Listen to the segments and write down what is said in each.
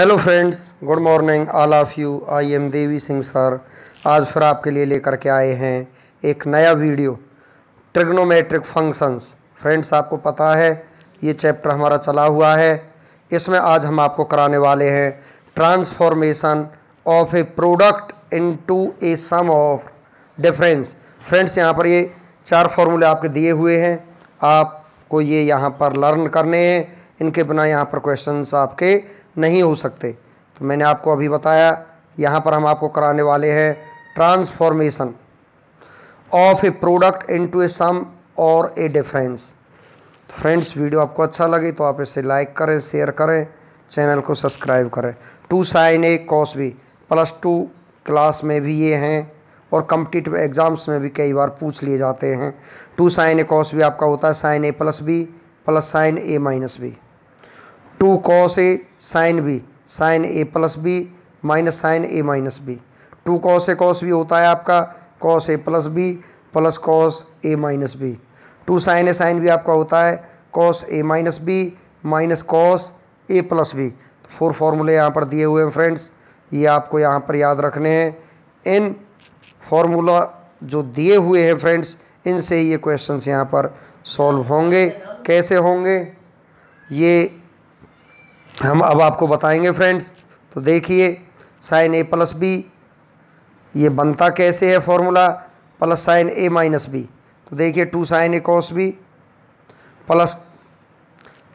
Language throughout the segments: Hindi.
hello friends good morning all of you I am Devi Singh sir आज फिर आपके लिए लेकर के आए हैं एक नया वीडियो ट्रिग्नोमेट्रिक फंक्शंस फ्रेंड्स आपको पता है ये चैप्टर हमारा चला हुआ है इसमें आज हम आपको कराने वाले हैं transformation of a product into a sum of difference friends यहाँ पर ये चार फॉर्मूले आपके दिए हुए हैं आपको ये यहाँ पर लर्न करने हैं इनके बिना यहाँ पर क्वेश्चन आपके नहीं हो सकते तो मैंने आपको अभी बताया यहाँ पर हम आपको कराने वाले हैं transformation of a product into a sum और ए डिफरेंस तो फ्रेंड्स वीडियो आपको अच्छा लगे तो आप इसे लाइक करें शेयर करें चैनल को सब्सक्राइब करें two sine A cos B plus two class में भी ये हैं और कम्पिटिटिव एग्ज़ाम्स में भी कई बार पूछ लिए जाते हैं to sine A cos B आपका होता है sine A plus B plus sine A minus B two cos A sine B sine A plus B minus sine A minus B two cos A cos B होता है आपका cos A plus B plus cos A minus B two sine A sine B आपका होता है cos A minus B minus cos A plus B four फार्मूले यहाँ पर दिए हुए हैं फ्रेंड्स ये आपको यहाँ पर याद रखने हैं इन फॉर्मूला जो दिए हुए हैं फ्रेंड्स इनसे ये क्वेश्चंस यहाँ पर सॉल्व होंगे कैसे होंगे ये हम अब आपको बताएंगे फ्रेंड्स तो देखिए साइन ए प्लस बी ये बनता कैसे है formula plus sine A minus B तो देखिए two sine A cos B plus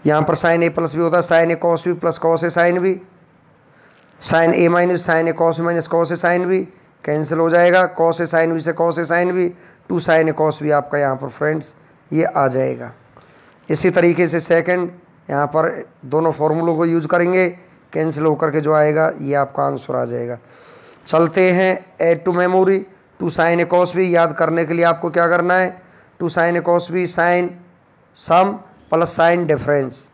यहाँ पर साइन ए प्लस बी होता है sine A cos B plus cos A sine B sine A minus sine A cos minus cos A sine B cancel हो जाएगा कॉस ए साइन बी से cos A sine B two sine A cos B आपका यहाँ पर फ्रेंड्स ये आ जाएगा इसी तरीके से सेकेंड यहाँ पर दोनों फॉर्मूलों को यूज करेंगे कैंसिल होकर के जो आएगा ये आपका आंसर आ जाएगा चलते हैं aid to memory two sine A cos B याद करने के लिए आपको क्या करना है two sine A cos B sine sum plus sine difference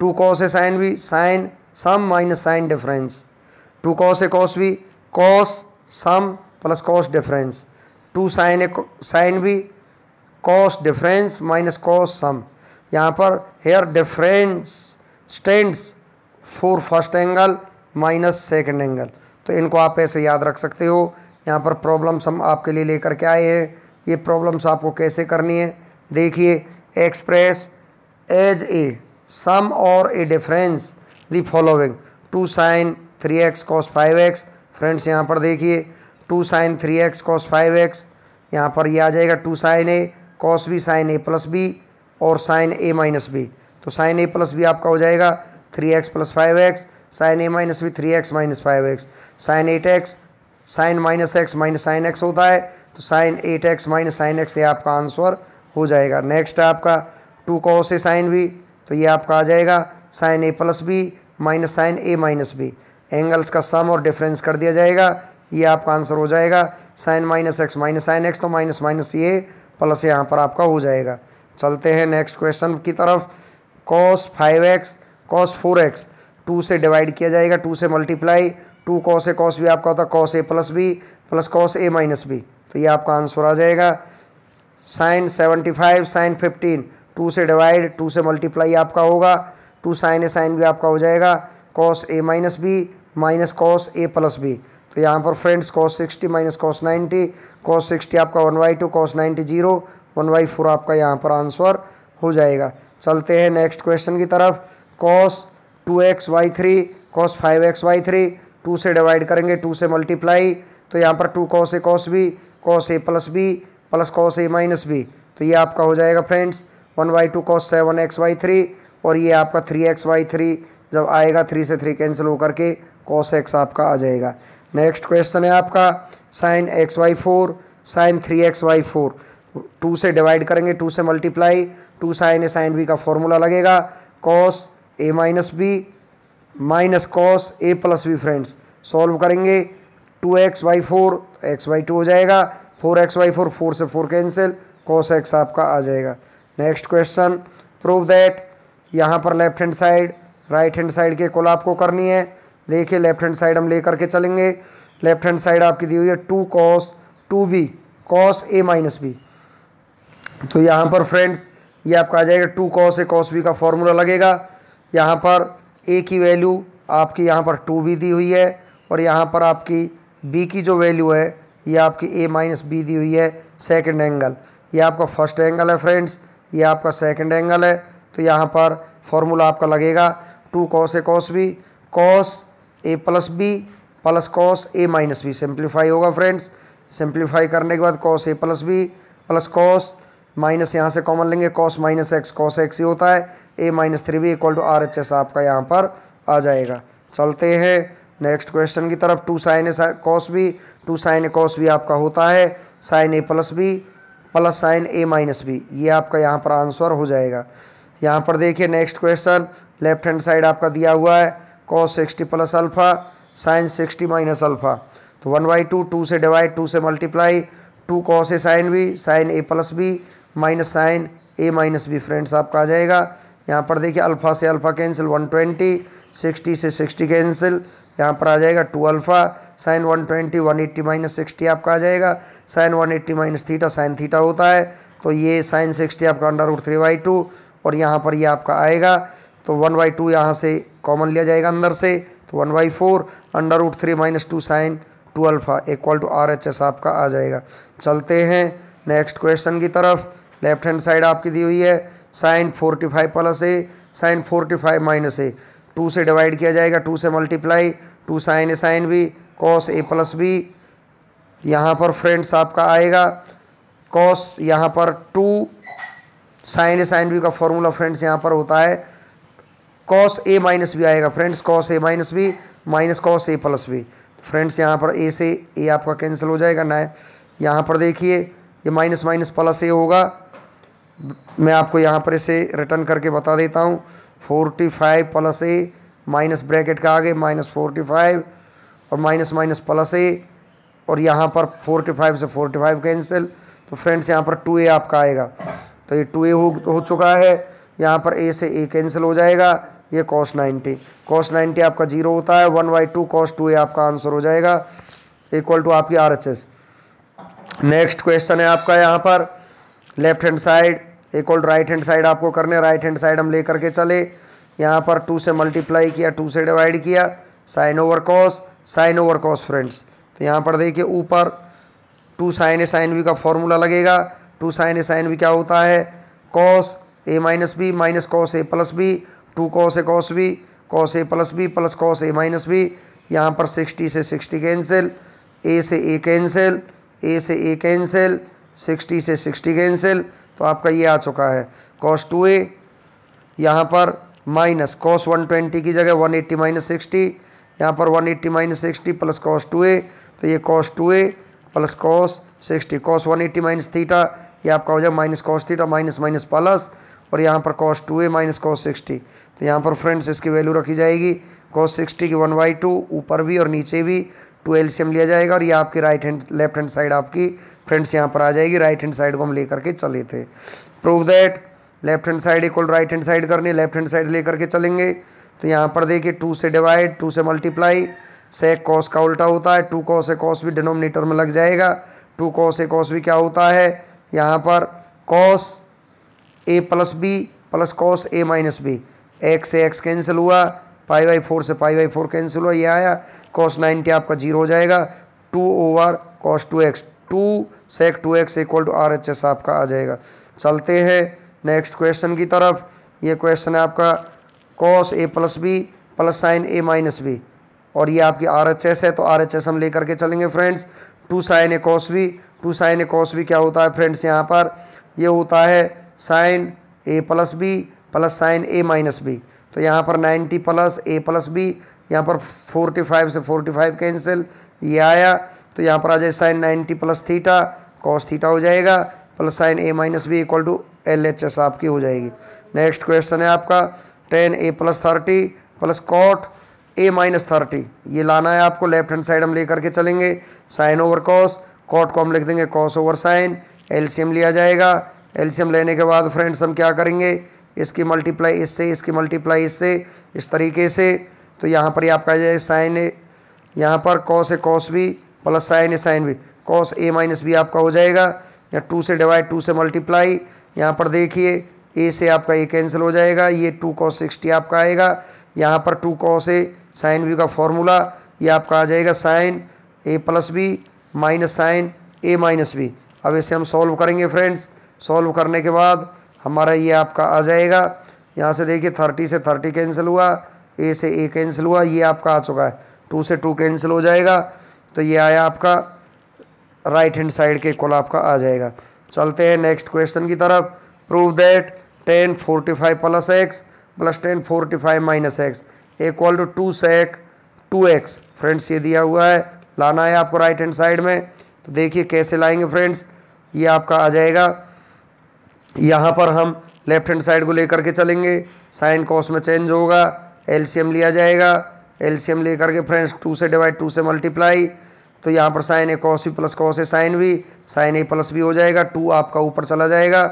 two cos A sine B sine sum minus sine difference two cos A cos B cos sum plus cos difference two sine A sine B cos difference minus cos sum यहाँ पर here difference stands for first angle minus second angle तो इनको आप ऐसे याद रख सकते हो यहाँ पर प्रॉब्लम्स हम आपके लिए लेकर के आए हैं ये प्रॉब्लम्स आपको कैसे करनी है देखिए एक्सप्रेस एज ए सम और a difference the following two sine three x cos five x friends यहाँ पर देखिए two sine three x cos five x यहाँ पर ये आ जाएगा two sine A cos B sine A plus B और साइन ए माइनस बी तो साइन ए प्लस बी आपका हो जाएगा three x plus five x sine A minus B three x minus five x sine eight x sign minus x minus sine x होता है तो sine eight x minus sine x ये आपका आंसर हो जाएगा नेक्स्ट है आपका टू कॉ से साइन बी तो ये आपका आ जाएगा sine A plus B minus sine A minus B angles का सम और डिफरेंस कर दिया जाएगा ये आपका आंसर हो जाएगा sine minus x minus sine x तो माइनस माइनस ये प्लस यहाँ पर आपका हो जाएगा चलते हैं नेक्स्ट क्वेश्चन की तरफ cos five x cos four x two से डिवाइड किया जाएगा टू से multiply two cos A cos B आपका होता है cos A plus B plus cos A minus B तो ये आपका आंसर आ जाएगा sine seventy five sine fifteen two से डिवाइड टू से मल्टीप्लाई आपका होगा टू साइन ए साइन भी आपका हो जाएगा cos A minus B minus cos A plus B तो यहाँ पर friends cos sixty minus cos ninety cos sixty आपका one by two cos ninety zero one by four आपका यहाँ पर आंसर हो जाएगा चलते हैं नेक्स्ट क्वेश्चन की तरफ cos two x y three cos five x y three two से डिवाइड करेंगे टू से मल्टीप्लाई तो यहाँ पर two cos A cos B cos A plus B plus cos A minus B तो ये आपका हो जाएगा friends one by two cos seven x y three और ये आपका थ्री एक्स वाई थ्री जब आएगा थ्री से थ्री कैंसिल होकर के कॉस एक्स आपका आ जाएगा नेक्स्ट क्वेश्चन है आपका sine x y four sine three x y four two से डिवाइड करेंगे टू से multiply two sine A sine B का फॉर्मूला लगेगा cos A minus B minus cos A plus B friends solve करेंगे two x by four x by two हो जाएगा four x by four four से फोर कैंसिल कॉस एक्स आपका आ जाएगा नेक्स्ट क्वेश्चन प्रूव दैट यहाँ पर left hand side right hand side के कुल आपको करनी है देखिए लेफ्ट हैंड साइड हम ले करके चलेंगे लेफ्ट हैंड साइड आपकी दी हुई है two cos two B cos A minus B तो यहाँ पर फ्रेंड्स ये आपका आ जाएगा two cos A cos B का फॉर्मूला लगेगा यहाँ पर ए की वैल्यू आपकी यहाँ पर टू भी दी हुई है और यहाँ पर आपकी बी की जो वैल्यू है ये आपकी ए माइनस बी दी हुई है सेकंड एंगल ये आपका फर्स्ट एंगल है फ्रेंड्स ये आपका सेकंड एंगल है तो यहाँ पर फॉर्मूला आपका लगेगा two cos A cos B cos A plus B plus cos A minus B simplify होगा फ्रेंड्स सिंप्लीफाई करने के बाद cos A plus B plus cos minus यहाँ से कॉमन लेंगे cos minus x cos x ही होता है A minus three B equal to R H S आपका यहाँ पर आ जाएगा चलते हैं नेक्स्ट क्वेश्चन की तरफ two sine A cos B two sine A cos B आपका होता है sine A plus B plus sine A minus B ये आपका यहाँ पर आंसर हो जाएगा यहाँ पर देखिए next question left hand side आपका दिया हुआ है cos sixty plus alpha sine sixty minus alpha तो वन बाई टू टू से डिवाइड टू से multiply two cos A sine B sine A plus B minus sine A minus B friends आपका आ जाएगा यहाँ पर देखिए अल्फ़ा से अल्फ़ा कैंसिल 120 60 से 60 कैंसिल यहाँ पर आ जाएगा two alpha sine 120 180 minus sixty आपका आ जाएगा sine 180 minus theta sine theta होता है तो ये साइन 60 आपका under root three by two और यहाँ पर ये यह आपका आएगा तो वन बाई टू यहाँ से कॉमन लिया जाएगा अंदर से तो one by four under root three minus two sine two alpha equal to R H S आपका आ जाएगा चलते हैं नेक्स्ट क्वेश्चन की तरफ लेफ्ट हैंड साइड आपकी दी हुई है sine forty five plus A sine forty five minus A two से डिवाइड किया जाएगा टू से multiply two sine A sine B cos A plus B यहाँ पर फ्रेंड्स आपका आएगा कॉस यहाँ पर two sine A sine B का फॉर्मूला फ्रेंड्स यहाँ पर होता है कॉस ए माइनस बी आएगा friends cos A minus B minus cos A plus B friends यहाँ पर ए से ए आपका कैंसिल हो जाएगा ना यहाँ पर देखिए ये माइनस माइनस प्लस ए होगा मैं आपको यहाँ पर इसे रिटर्न करके बता देता हूँ forty five plus A minus bracket का आगे माइनस फोर्टी फाइव और माइनस माइनस प्लस ए और यहाँ पर फोर्टी फाइव से फोर्टी फाइव कैंसिल तो फ्रेंड्स यहाँ पर टू ए आपका आएगा तो ये टू ए हो हो चुका है यहाँ पर ए से ए कैंसिल हो जाएगा ये कॉस 90 कॉस नाइन्टी आपका जीरो होता है one by two cos two A आपका आंसर हो जाएगा इक्वल टू आपकी R H S next question है आपका यहाँ पर लेफ्ट हैंड साइड एक इक्वल राइट हैंड साइड आपको करने राइट हैंड साइड हम ले करके चले यहाँ पर टू से मल्टीप्लाई किया टू से डिवाइड किया sine over cos sine over cos friends तो यहाँ पर देखिए ऊपर two sine A sine B का फॉर्मूला लगेगा two sine A sine B क्या होता है cos A minus B minus cos A plus B two cos A cos B cos A plus B plus cos A minus B यहाँ पर सिक्सटी से सिक्सटी कैंसिल ए से ए कैंसिल ए से ए कैंसिल सिक्सटी से सिक्सटी कैंसिल तो आपका ये आ चुका है कॉस टू ए यहाँ पर माइनस कॉस वन ट्वेंटी की जगह वन एट्टी माइनस सिक्सटी यहाँ पर one eighty minus sixty plus cos two A तो ये cos two A plus cos sixty cos one eighty minus theta ये आपका हो जाए minus cos theta minus minus plus और यहाँ पर cos two A minus cos sixty तो यहाँ पर फ्रेंड्स इसकी वैल्यू रखी जाएगी कॉस सिक्सटी की वन बाई टू ऊपर भी और नीचे भी टू एलसीएम लिया जाएगा और ये आपकी right hand left hand side आपकी फ्रेंड्स यहाँ पर आ जाएगी राइट हैंड साइड को हम लेकर के चले थे prove that left hand side equal right hand side करनी लेफ्ट हैंड साइड लेकर के चलेंगे तो यहाँ पर देखिए टू से डिवाइड टू से मल्टीप्लाई सेक कॉस का उल्टा होता है टू कॉस ए कॉस भी डिनोमिनेटर में लग जाएगा टू कॉस ए कॉस भी क्या होता है यहाँ पर cos A plus B plus cos A minus B x से एक्स कैंसिल हुआ पाई बाई फोर से पाई बाई फोर कैंसिल हुआ ये आया कॉस नाइन्टी आपका जीरो हो जाएगा two over cos two x two sec two x equal to R H S आपका आ जाएगा चलते हैं नेक्स्ट क्वेश्चन की तरफ ये क्वेश्चन है आपका cos A plus B plus sine A minus B और ये आपकी आर एच एस है तो आर एच एस हम लेकर के चलेंगे friends two sine A cos B two sine A cos B क्या होता है फ्रेंड्स यहाँ पर ये होता है sine A plus B plus sine A minus B तो यहाँ पर ninety plus A plus B यहाँ पर 45 से 45 कैंसिल ये आया तो यहाँ पर आ जाए sine 90 plus theta cos theta हो जाएगा plus sine A minus B equal to L H S आपकी हो जाएगी नेक्स्ट क्वेश्चन है आपका tan A plus thirty plus cot A minus thirty ये लाना है आपको लेफ्ट हैंड साइड हम ले करके चलेंगे साइन ओवर कॉस कॉट को हम लिख देंगे कॉस ओवर साइन एलसीएम लिया जाएगा एलसीएम लेने के बाद फ्रेंड्स हम क्या करेंगे इसकी मल्टीप्लाई इससे इसकी मल्टीप्लाई इससे इस तरीके से तो यहाँ पर ही आपका आ जाएगा साइन ए यहाँ पर cos A cos B plus sine A sine B cos A minus B आपका हो जाएगा या टू से डिवाइड टू से मल्टीप्लाई यहाँ पर देखिए ए से आपका ए कैंसिल हो जाएगा ये टू कॉस सिक्सटी आपका आएगा यहाँ पर two cos A sine B का फॉर्मूला ये आपका आ जाएगा sine A plus B minus sine A minus B अब इसे हम सॉल्व करेंगे फ्रेंड्स सॉल्व करने के बाद हमारा ये आपका आ जाएगा यहाँ से देखिए थर्टी से थर्टी कैंसिल हुआ ए से ए कैंसिल हुआ ये आपका आ चुका है टू से टू कैंसिल हो जाएगा तो ये आया आपका राइट हैंड साइड के इक्वल आपका आ जाएगा चलते हैं नेक्स्ट क्वेश्चन की तरफ prove that tan forty five plus x plus tan forty five minus x equal to two sec two x friends ये दिया हुआ है लाना है आपको राइट हैंड साइड में तो देखिए कैसे लाएंगे फ्रेंड्स ये आपका आ जाएगा यहाँ पर हम लेफ्ट हैंड साइड को लेकर के चलेंगे साइन कॉस में चेंज होगा एलसीएम लिया जाएगा एलसीएम लेकर के फ्रेंड्स टू से डिवाइड टू से मल्टीप्लाई तो यहाँ पर sine A cos B plus cos A sine B sine A plus B हो जाएगा टू आपका ऊपर चला जाएगा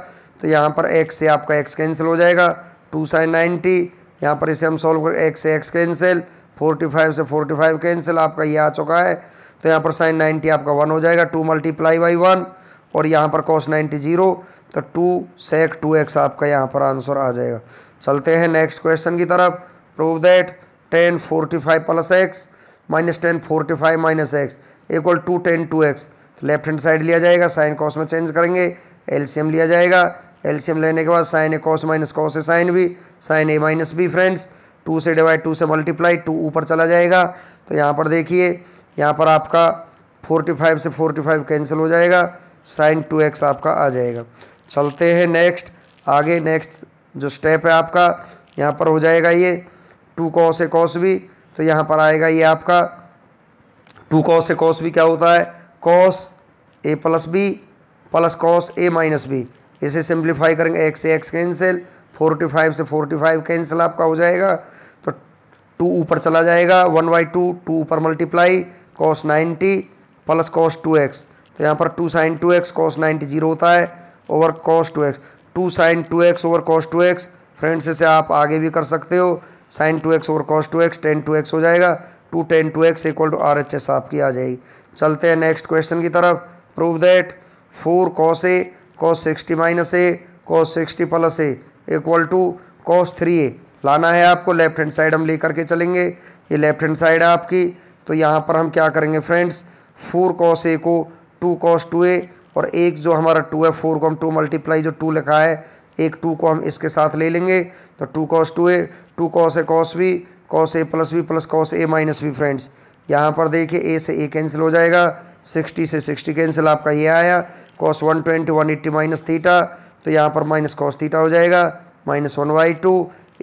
तो यहाँ पर एक्स से आपका एक्स कैंसिल हो जाएगा टू साइन नाइन्टी यहाँ पर इसे हम सॉल्व कर एक्स से एक्स कैंसिल फोर्टी फाइव से फोर्टी फाइव कैंसिल आपका ये आ चुका है तो यहाँ पर साइन नाइन्टी आपका वन हो जाएगा टू मल्टीप्लाई बाई वन और यहाँ पर कॉस नाइन्टी जीरो तो टू सेक टू एक्स आपका यहाँ पर आंसर आ जाएगा चलते हैं नेक्स्ट क्वेश्चन की तरफ prove that 10 45 plus x minus tan forty five minus x equal to tan two x तो लेफ्ट हैंड साइड लिया जाएगा साइन कॉस में चेंज करेंगे एलसीएम लिया जाएगा एलसीएम लेने के बाद sine A cos minus cos A sine B sine A minus B friends two से डिवाइड टू से मल्टीप्लाई टू ऊपर चला जाएगा तो यहाँ पर देखिए यहाँ पर आपका फोर्टी फाइव से फोर्टी फाइव कैंसिल हो जाएगा साइन टू एक्स आपका आ जाएगा चलते हैं नेक्स्ट आगे नेक्स्ट जो स्टेप है आपका यहाँ पर हो जाएगा ये two cos A cos B तो यहाँ पर आएगा ये आपका टू कॉस ए कॉस भी क्या होता है cos A plus B plus cos A minus B इसे सिंप्लीफाई करेंगे एक्स से एक्स कैंसिल फोर्टी फाइव से फोर्टी फाइव कैंसिल आपका हो जाएगा तो टू ऊपर चला जाएगा वन बाई टू टू ऊपर multiply cos ninety plus cos two x तो यहाँ पर two sine two x cos ninety zero होता है over cos two x two sine two x over cos two x friends इसे आप आगे भी कर सकते हो साइन टू एक्स और cos two x tan two x हो जाएगा two tan two x equal to R H S आपकी आ जाएगी चलते हैं नेक्स्ट क्वेश्चन की तरफ prove that four cos A cos sixty minus A cos sixty plus A equal to cos three A लाना है आपको लेफ्ट हैंड साइड हम ले करके चलेंगे ये लेफ्ट हैंड साइड है आपकी तो यहाँ पर हम क्या करेंगे फ्रेंड्स फोर कॉस ए को टू कॉस टू ए और एक जो हमारा टू है फोर को हम टू मल्टीप्लाई जो टू लिखा है एक टू को हम इसके साथ ले लेंगे तो two cos two A two cos A cos B cos A plus B plus cos A minus B friends यहाँ पर देखिए ए से ए कैंसिल हो जाएगा सिक्सटी से सिक्सटी कैंसिल आपका ये आया cos one twenty one eighty minus theta तो यहाँ पर माइनस कॉस थीटा हो जाएगा माइनस वन वाई टू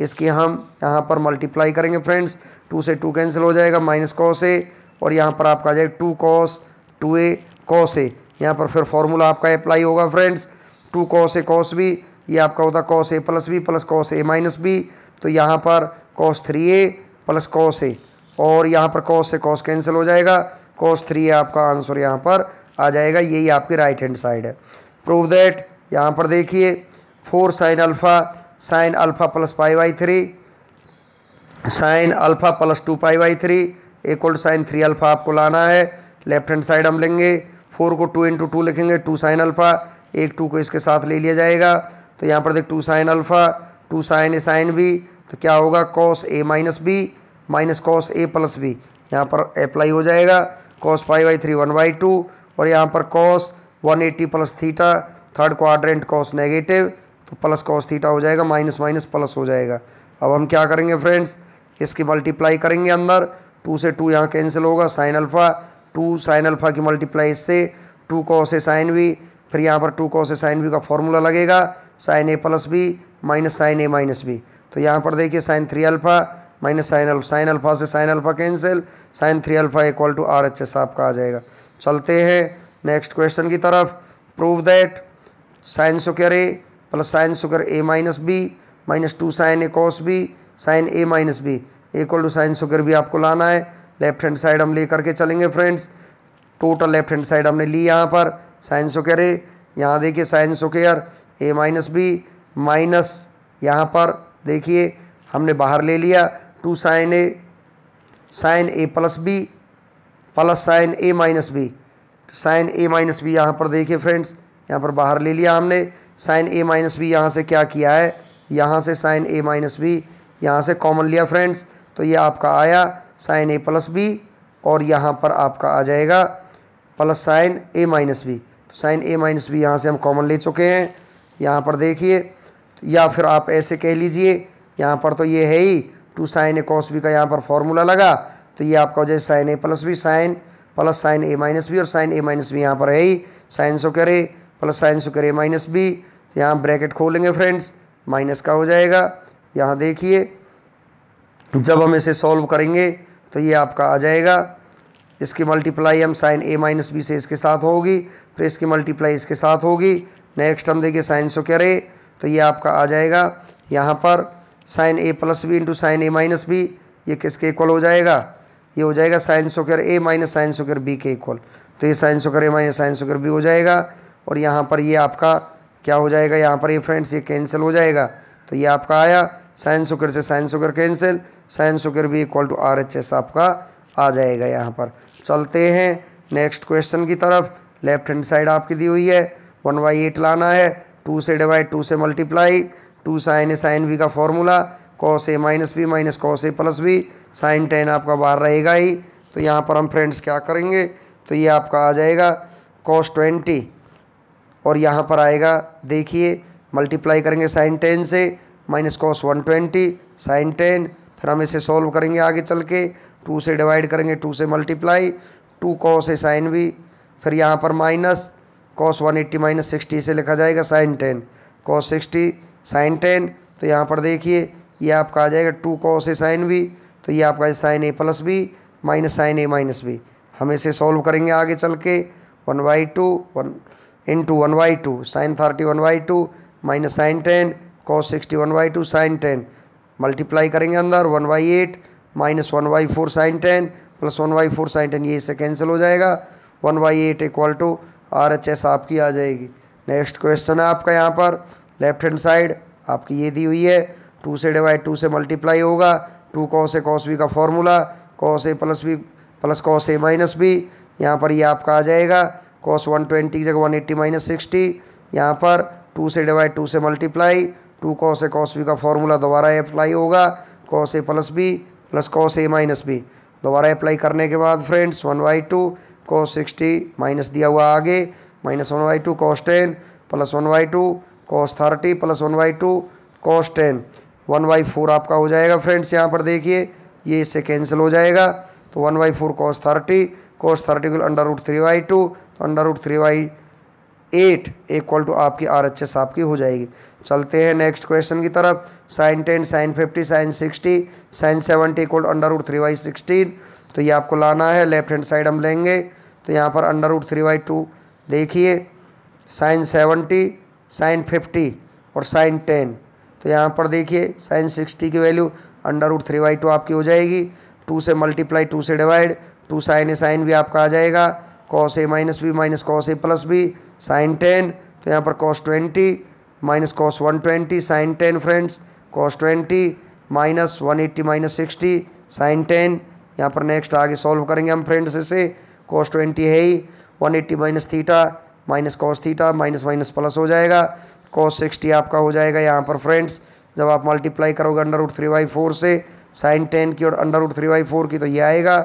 इसकी हम यहाँ पर मल्टीप्लाई करेंगे फ्रेंड्स टू से टू कैंसिल हो जाएगा माइनस कॉस ए और यहाँ पर आपका आ जाएगा two cos two A cos A यहाँ पर फिर फॉर्मूला आपका अप्लाई होगा friends two cos A cos B ये आपका होता cos A plus B plus cos A minus B तो यहाँ पर cos three A plus cos A और यहाँ पर कॉस से कॉस कैंसिल हो जाएगा कॉस थ्री ए आपका आंसर यहाँ पर आ जाएगा यही आपकी राइट हैंड साइड है प्रूव दैट यहाँ पर देखिए four sine alpha sine alpha plus pi by three sine alpha plus two pi by three equal sine three alpha आपको लाना है लेफ्ट हैंड साइड हम लेंगे फोर को टू इंटू टू लिखेंगे टू साइन अल्फ़ा एक टू को इसके साथ ले लिया जाएगा तो यहाँ पर देख two sine alpha two sine A sine B तो क्या होगा cos A minus B minus cos A plus B यहाँ पर अप्लाई हो जाएगा cos five by three one by two और यहाँ पर cos one eighty plus theta third quadrant cos negative तो प्लस कॉस थीटा हो जाएगा माइनस माइनस प्लस हो जाएगा अब हम क्या करेंगे फ्रेंड्स इसकी मल्टीप्लाई करेंगे अंदर टू से टू यहाँ कैंसिल होगा sine alpha two sine alpha की मल्टीप्लाई इससे two cos A sine B फिर यहाँ पर two cos A sine B का फॉर्मूला लगेगा sine A plus B minus sine A minus B तो यहाँ पर देखिए sine three alpha minus sine alpha sine alpha से sine alpha cancel sine three alpha equal to R H S आपका आ जाएगा चलते हैं नेक्स्ट क्वेश्चन की तरफ prove that sine square A plus sine square A minus B minus two sine A cos B sine A minus B equal to sine square B आपको लाना है लेफ्ट हैंड साइड हम ले करके चलेंगे friends total left hand side हमने ली यहाँ पर साइन सुकर ए यहाँ देखिए sine square A minus B minus यहाँ पर देखिए हमने बाहर ले लिया two sine A sine A plus B plus sine A minus B sine A minus B यहाँ पर देखिए फ्रेंड्स यहाँ पर बाहर ले लिया हमने साइन ए माइनस बी यहाँ से क्या किया है यहाँ से साइन ए माइनस बी यहाँ से कॉमन लिया फ्रेंड्स तो ये आपका आया साइन ए प्लस बी और यहाँ पर आपका आ जाएगा plus sine A minus B तो साइन ए माइनस बी यहाँ से हम कॉमन ले चुके हैं यहाँ पर देखिए या फिर आप ऐसे कह लीजिए यहाँ पर तो ये है ही two sine A cos B का यहाँ पर फॉर्मूला लगा तो ये आपका हो जाए sine A plus B sine plus sine A minus B और साइन ए माइनस बी यहाँ पर है ही साइन सो करे प्लस साइन सो करे माइनस बी तो यहाँ ब्रैकेट खोलेंगे फ्रेंड्स माइनस का हो जाएगा यहाँ देखिए जब हम इसे सॉल्व करेंगे तो ये आपका आ जाएगा इसकी मल्टीप्लाई हम साइन ए माइनस बी से इसके साथ होगी फिर इसकी मल्टीप्लाई इसके साथ होगी नेक्स्ट हम देखिए साइन सो करे तो ये आपका आ जाएगा यहाँ पर sine A plus B into sine A minus B ये किसके इक्वल हो जाएगा ये हो जाएगा sine square A minus sine square B के इक्वल तो ये sine square A minus sine square B हो जाएगा और यहाँ पर ये आपका क्या हो जाएगा यहाँ पर ये फ्रेंड्स ये कैंसिल हो जाएगा तो ये आपका आया साइन सोकर से sine square cancel sine square B equal to R H S आपका आ जाएगा यहाँ पर चलते हैं नेक्स्ट क्वेश्चन की तरफ लेफ्ट हैंड साइड आपकी दी हुई है वन बाई एट लाना है टू से डिवाइड टू से multiply two sine A sine B का formula cos A minus B minus cos A plus B sine ten आपका बाहर रहेगा ही तो यहाँ पर हम फ्रेंड्स क्या करेंगे तो ये आपका आ जाएगा कॉस ट्वेंटी और यहाँ पर आएगा देखिए मल्टीप्लाई करेंगे साइन टेन से minus cos one twenty sine ten फिर हम इसे सॉल्व करेंगे आगे चल के टू से डिवाइड करेंगे टू से multiply two cos A sine B फिर यहाँ पर minus cos one eighty minus sixty से लिखा जाएगा sine ten cos sixty sine ten तो यहाँ पर देखिए ये आपका आ जाएगा two cos A sine B तो ये आपका sine A plus B minus sine A minus B हम इसे सॉल्व करेंगे आगे चल के one by two one into one by two sign thirty one by two minus sine ten cos sixty one by two sine ten multiply करेंगे अंदर one by eight minus one by four sine ten plus one by four sine ten ये इसे कैंसिल हो जाएगा one by eight equal to R H S आपकी आ जाएगी नेक्स्ट क्वेश्चन है आपका यहाँ पर लेफ्ट हैंड साइड आपकी ये दी हुई है टू से डिवाइड टू से मल्टीप्लाई होगा two cos A cos B का formula cos A plus B plus cos A minus B यहाँ पर ये यह आपका आ जाएगा कॉस वन ट्वेंटी की जगह वन एट्टी माइनस सिक्सटी यहाँ पर टू से डिवाइड टू से multiply two cos A cos B का फॉर्मूला दोबारा अप्लाई होगा cos A plus B plus cos A minus B दोबारा अप्लाई करने के बाद friends one by two cos sixty minus दिया हुआ आगे minus one by two cos ten plus one by two cos thirty plus one by two cos ten one by four आपका हो जाएगा फ्रेंड्स यहाँ पर देखिए ये इससे कैंसिल हो जाएगा तो one by four cos thirty cos thirty को under root three by two तो under root three by eight equal to आपकी आर एच एस आपकी हो जाएगी चलते हैं नेक्स्ट क्वेश्चन की तरफ sine ten sine fifty sine sixty sine seventy equal to under root three by sixteen तो ये आपको लाना है लेफ्ट हैंड साइड हम लेंगे तो यहाँ पर under root three by two देखिए साइन सेवेंटी साइन फिफ्टी और साइन टेन तो यहाँ पर देखिए साइन सिक्सटी की value under root three by two आपकी हो जाएगी टू से मल्टीप्लाई टू से divide two sine A sine भी आपका आ जाएगा cos A minus B minus cos A plus B sine ten तो यहाँ पर cos twenty minus cos one twenty sine ten friends cos twenty minus one eighty minus sixty sine ten यहाँ पर नेक्स्ट आगे सॉल्व करेंगे हम फ्रेंड्स इसे कॉस ट्वेंटी है ही one eighty minus theta minus cos theta minus minus plus हो जाएगा कॉस सिक्सटी आपका हो जाएगा यहाँ पर फ्रेंड्स जब आप मल्टीप्लाई करोगे under root three by four से साइन टेन की और under root three by four की तो ये आएगा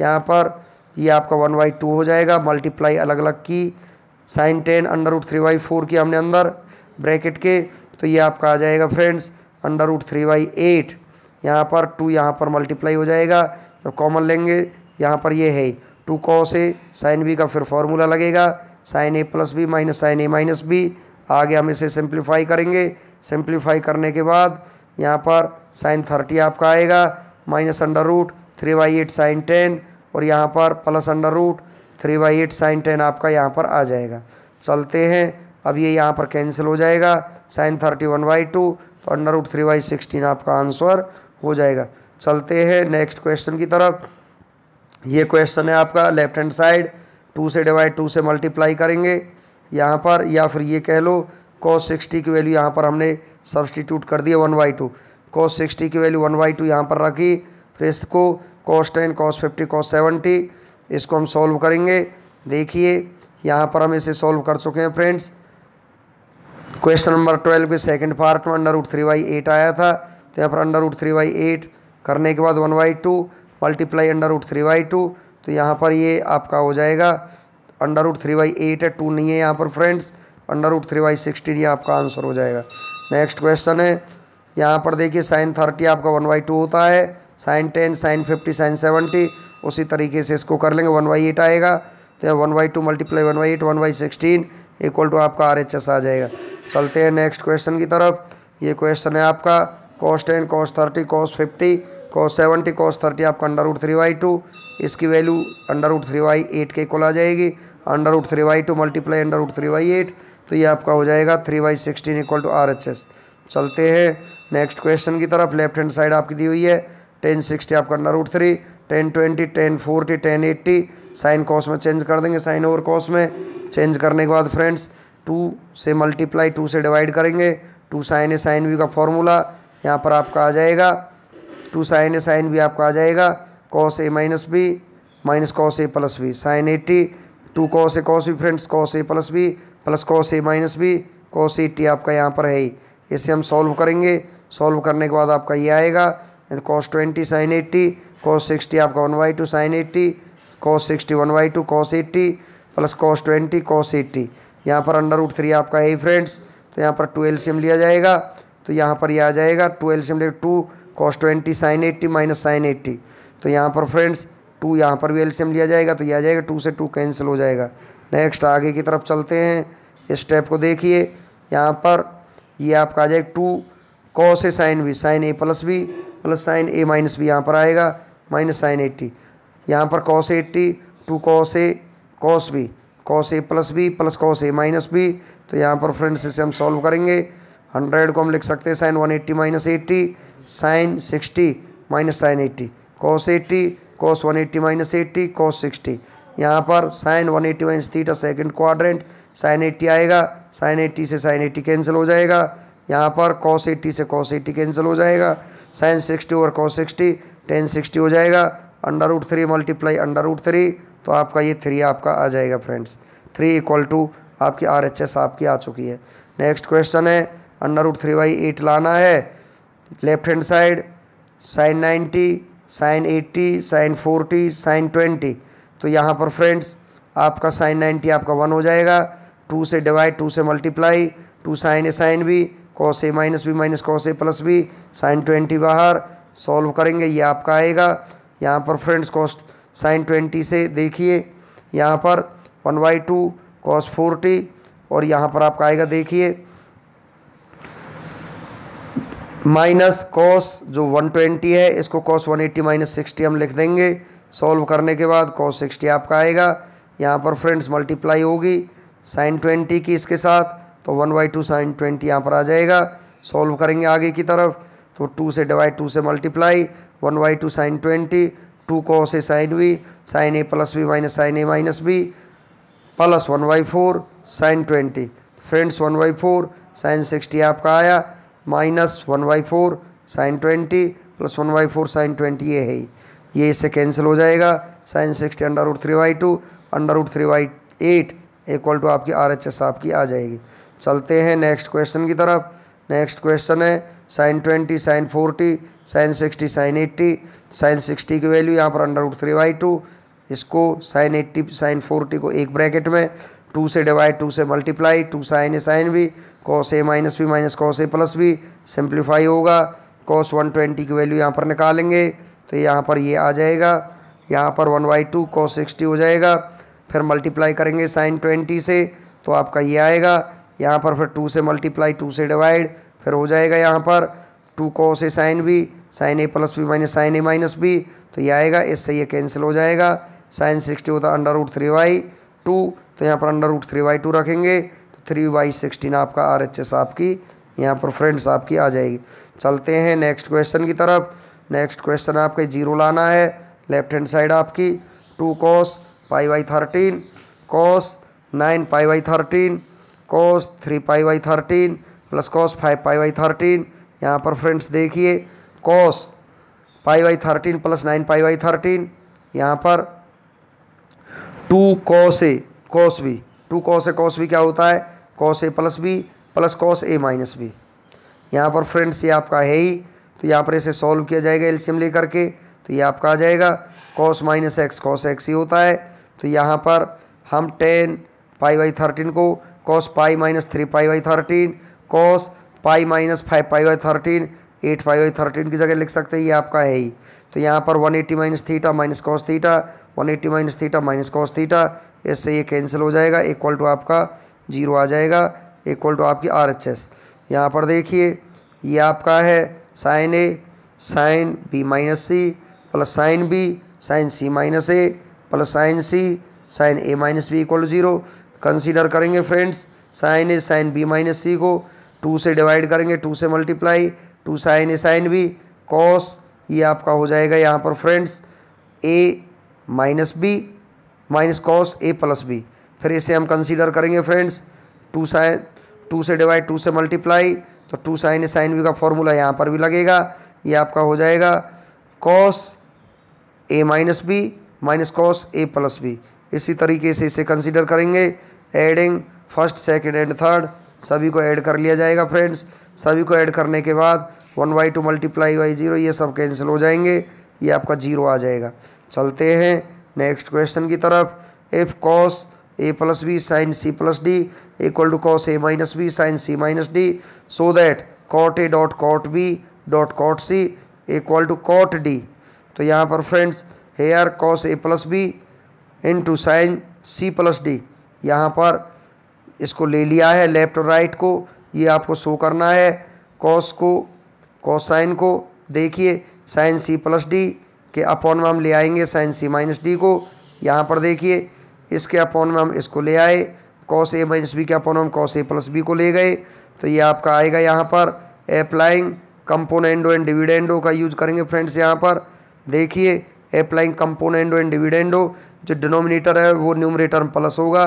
यहाँ पर ये आपका वन बाई टू हो जाएगा मल्टीप्लाई अलग अलग की sine ten under root three by four की हमने अंदर ब्रैकेट के तो ये आपका आ जाएगा friends under root three by eight यहाँ पर टू यहाँ पर मल्टीप्लाई हो जाएगा तो कॉमन लेंगे यहाँ पर ये है two cos A sine B का फिर फॉर्मूला लगेगा sine A plus B minus sine A minus B आगे हम इसे सिंप्लीफाई करेंगे सिंप्लीफाई करने के बाद यहाँ पर साइन थर्टी आपका आएगा minus under root three by eight sine ten और यहाँ पर plus under root three by eight sine ten आपका यहाँ पर आ जाएगा चलते हैं अब ये यहाँ पर कैंसिल हो जाएगा sine thirty one by two तो under root three by sixteen आपका आंसर हो जाएगा चलते हैं नेक्स्ट क्वेश्चन की तरफ ये क्वेश्चन है आपका लेफ्ट हैंड साइड टू से डिवाइड टू से मल्टीप्लाई करेंगे यहाँ पर या फिर ये कह लो कॉस सिक्सटी की वैल्यू यहाँ पर हमने सब्सटीट्यूट कर दिया one by two cos sixty की वैल्यू वन बाई टू यहाँ पर रखी फिर इसको cos ten cos fifty cos seventy इसको हम सॉल्व करेंगे देखिए यहाँ पर हम इसे सॉल्व कर चुके हैं फ्रेंड्स क्वेश्चन नंबर ट्वेल्व के सेकेंड पार्ट में under root three by eight आया था तो यहाँ पर under root three by eight करने के बाद one by two multiply under root three by two तो यहाँ पर ये आपका हो जाएगा under root three by eight है टू नहीं है यहाँ पर friends under root three by sixteen ये आपका आंसर हो जाएगा नेक्स्ट क्वेश्चन है यहाँ पर देखिए साइन थर्टी आपका वन बाई टू होता है sine ten sine fifty sine seventy उसी तरीके से इसको कर लेंगे वन बाई एट आएगा तो यहाँ one by two multiply one by eight one by sixteen equal to आपका आर एच एस आ जाएगा चलते हैं नेक्स्ट क्वेश्चन की तरफ ये क्वेश्चन है आपका cos ten cos thirty cos fifty cos seventy cos thirty आपका under root three by two इसकी value under root three by eight के इक्वल आ जाएगी under root three by two multiply under root three by eight तो ये आपका हो जाएगा three by sixteen equal to R H S चलते हैं नेक्स्ट क्वेश्चन की तरफ लेफ्ट हैंड साइड आपकी दी हुई है टेन सिक्सटी आपका under root three tan twenty tan forty tan eighty sine cos में चेंज कर देंगे साइन ओवर कॉस में चेंज करने के बाद फ्रेंड्स टू से मल्टीप्लाई टू से डिवाइड करेंगे two sine A sine B का फॉर्मूला यहाँ पर आपका आ जाएगा टू साइन ए साइन भी आपका आ जाएगा cos A minus B minus cos A plus B sine eighty two cos A cos B friends cos A plus B plus cos A minus B cos eighty आपका यहाँ पर है ही इसे हम सॉल्व करेंगे सॉल्व करने के बाद आपका ये आएगा cos twenty sine eighty cos sixty आपका one by two sine eighty cos sixty one by two cos eighty plus cos twenty cos eighty यहाँ पर अंडर रूट थ्री आपका है फ्रेंड्स तो यहाँ पर टू एल्शियम लिया जाएगा तो यहाँ पर ये यह आ जाएगा टू एल्शियम ले two cos twenty sine eighty minus sine eighty तो यहाँ पर फ्रेंड्स टू यहाँ पर भी एल्सीम लिया जाएगा तो यह आ जाएगा टू से टू कैंसिल हो जाएगा नेक्स्ट आगे की तरफ चलते हैं इस स्टेप को देखिए यहाँ पर ये आपका आ जाएगा two cos A sine B sine A plus B plus sine A minus B यहाँ पर आएगा माइनस साइन एट्टी यहाँ पर cos eighty two cos A cos B cos A plus B plus cos A minus B तो यहाँ पर फ्रेंड्स इसे हम सॉल्व करेंगे हंड्रेड को हम लिख सकते हैं sine one eighty minus eighty sine sixty minus sine eighty cos eighty cos one eighty minus eighty cos sixty यहाँ पर sine one eighty minus theta second quadrant sine eighty आएगा साइन एट्टी से साइन एट्टी कैंसिल हो जाएगा यहाँ पर कॉस एट्टी से कॉस एट्टी कैंसिल हो जाएगा साइन सिक्सटी और कॉस सिक्सटी टेन सिक्सटी हो जाएगा under root three multiply under root three तो आपका ये थ्री आपका आ जाएगा फ्रेंड्स थ्री इक्वल टू आपकी आर एच एस आपकी आ चुकी है नेक्स्ट क्वेश्चन है under root three by eight लाना है left hand side sine 90 sine 80 sine 40 sine 20 तो यहाँ पर फ्रेंड्स आपका साइन 90 आपका वन हो जाएगा टू से डिवाइड टू से multiply two sine A sine B cos A minus B minus cos A plus B sine twenty बाहर सॉल्व करेंगे ये आपका आएगा यहाँ पर फ्रेंड्स कॉस साइन ट्वेंटी से देखिए यहाँ पर one by two cos forty और यहाँ पर आपका आएगा देखिए माइनस कॉस जो 120 है इसको कॉस 180 एट्टी माइनस सिक्सटी हम लिख देंगे सॉल्व करने के बाद कॉस 60 आपका आएगा यहाँ पर फ्रेंड्स मल्टीप्लाई होगी साइन 20 की इसके साथ तो one by two sine twenty यहाँ पर आ जाएगा सॉल्व करेंगे आगे की तरफ तो टू से डिवाइड टू से multiply one by two sine twenty two cos A sine B sine A plus B minus sine A minus B plus one by four sine twenty friends one by four sine sixty आपका आया minus one by four sine twenty plus one by four sine twenty ये है ये इससे कैंसिल हो जाएगा sine sixty under root three by two under root three by eight equal to आपकी आर एच एस आपकी आ जाएगी चलते हैं नेक्स्ट क्वेश्चन की तरफ नेक्स्ट क्वेश्चन है sine twenty sine forty sine sixty sine eighty sine sixty की वैल्यू यहाँ पर under root three by two इसको साइन एट्टी साइन फोर्टी को एक ब्रैकेट में टू से डिवाइड टू से multiply two sine A sine B cos A minus B minus cos A plus B simplify होगा कॉस वन ट्वेंटी की वैल्यू यहाँ पर निकालेंगे तो यहाँ पर ये आ जाएगा यहाँ पर one by two cos sixty हो जाएगा फिर मल्टीप्लाई करेंगे साइन ट्वेंटी से तो आपका ये आएगा यहाँ पर फिर टू से मल्टीप्लाई टू से डिवाइड फिर हो जाएगा यहाँ पर two cos A sine B sine A plus B minus sine A minus B तो ये आएगा इससे ये कैंसिल हो जाएगा साइन सिक्सटी होता under root three by two तो यहाँ पर under root three by two रखेंगे तो थ्री बाई सिक्सटीन आपका आर एच एस आपकी यहाँ पर फ्रेंड्स आपकी आ जाएगी चलते हैं नेक्स्ट क्वेश्चन की तरफ नेक्स्ट क्वेश्चन आपके जीरो लाना है लेफ्ट हैंड साइड आपकी two cos pi by thirteen cos nine pi by thirteen cos three pi by thirteen plus cos five pi by thirteen यहाँ पर फ्रेंड्स देखिए cos pi by thirteen plus nine pi by thirteen यहाँ पर two cos A cos B two cos A cos B क्या होता है cos A plus B plus cos A minus B यहाँ पर फ्रेंड्स ये आपका है ही तो यहाँ पर इसे सॉल्व किया जाएगा एल्शियम ले करके तो ये आपका आ जाएगा cos minus x cos x ही होता है तो यहाँ पर हम टेन पाई बाई थर्टीन को cos pi minus three pi by thirteen cos pi minus five pi by thirteen eight pi by thirteen की जगह लिख सकते हैं ये आपका है ही तो यहाँ पर one eighty minus theta minus cos theta one eighty minus theta minus cos theta इससे ये कैंसिल हो जाएगा इक्वल टू आपका जीरो आ जाएगा इक्वल टू आपकी आर एच एस यहाँ पर देखिए ये आपका है sine A sine B minus C plus sine B sine C minus A plus sine C sine A minus B equal to zero consider करेंगे friends sine A sine B minus C को टू से डिवाइड करेंगे टू से multiply two sine A sine B cos ये आपका हो जाएगा यहाँ पर friends A minus B minus cos A plus B फिर इसे हम कंसीडर करेंगे फ्रेंड्स टू साइन टू से डिवाइड टू से मल्टीप्लाई तो two sine A sine B का फॉर्मूला यहाँ पर भी लगेगा ये आपका हो जाएगा cos A minus B minus cos A plus B इसी तरीके से इसे कंसीडर करेंगे adding first second and third सभी को ऐड कर लिया जाएगा फ्रेंड्स सभी को ऐड करने के बाद one by two multiply by zero ये सब कैंसिल हो जाएंगे ये आपका जीरो आ जाएगा चलते हैं नेक्स्ट क्वेश्चन की तरफ if cos A plus B sine C plus D equal to cos A minus B sine C minus D so that cot A dot cot B dot cot C equal to cot D तो यहाँ पर friends here cos A plus B into sine C plus D यहाँ पर इसको ले लिया है लेफ्ट और राइट को ये आपको शो करना है कॉस को कोसाइन को देखिए साइन सी प्लस डी के अपॉन में हम ले आएंगे साइन सी माइनस डी को यहाँ पर देखिए इसके अपॉन में हम इसको ले आए कॉस ए माइनस बी के अपॉन हम कॉस ए प्लस बी को ले गए तो ये आपका आएगा यहाँ पर अप्लाइंग कंपोनेंडो एंड डिविडेंडो का यूज करेंगे फ्रेंड्स यहाँ पर देखिए अप्लाइंग कंपोनेंडो एंड डिविडेंडो जो डिनोमिनेटर है वो न्यूमरेटर में प्लस होगा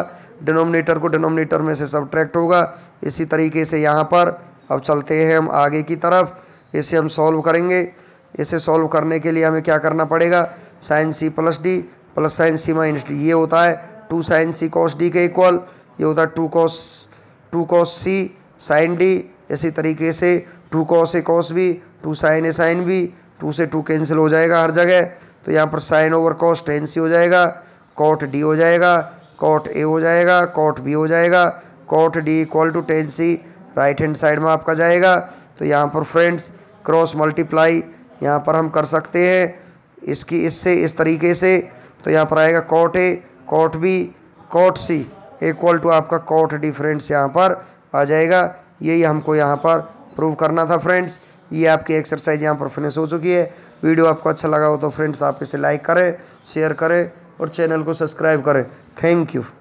डिनोमिनेटर को डिनोमिनेटर में से सब्ट्रैक्ट होगा इसी तरीके से यहाँ पर अब चलते हैं हम आगे की तरफ इसे हम सॉल्व करेंगे इसे सॉल्व करने के लिए हमें क्या करना पड़ेगा sine C plus D plus sine C minus D ये होता है two sine C cos D के इक्वल ये होता है two cos two cos C sine D इसी तरीके से two cos A cos B two sine A sine B two से टू कैंसिल हो जाएगा हर जगह तो यहाँ पर sine over cos tan C हो जाएगा कॉट डी हो जाएगा कॉट ए हो जाएगा कॉट बी हो जाएगा cot D equal to tan C right hand side में आपका जाएगा तो यहाँ पर फ्रेंड्स क्रॉस मल्टीप्लाई यहाँ पर हम कर सकते हैं इसकी इससे इस तरीके से तो यहाँ पर आएगा cot A cot B cot C equal to आपका कॉट डिफरेंस यहाँ पर आ जाएगा यही हमको यहाँ पर प्रूव करना था फ्रेंड्स ये आपकी एक्सरसाइज यहाँ पर फिनिश हो चुकी है वीडियो आपको अच्छा लगा हो तो फ्रेंड्स आप इसे लाइक करें शेयर करें और चैनल को सब्सक्राइब करें थैंक यू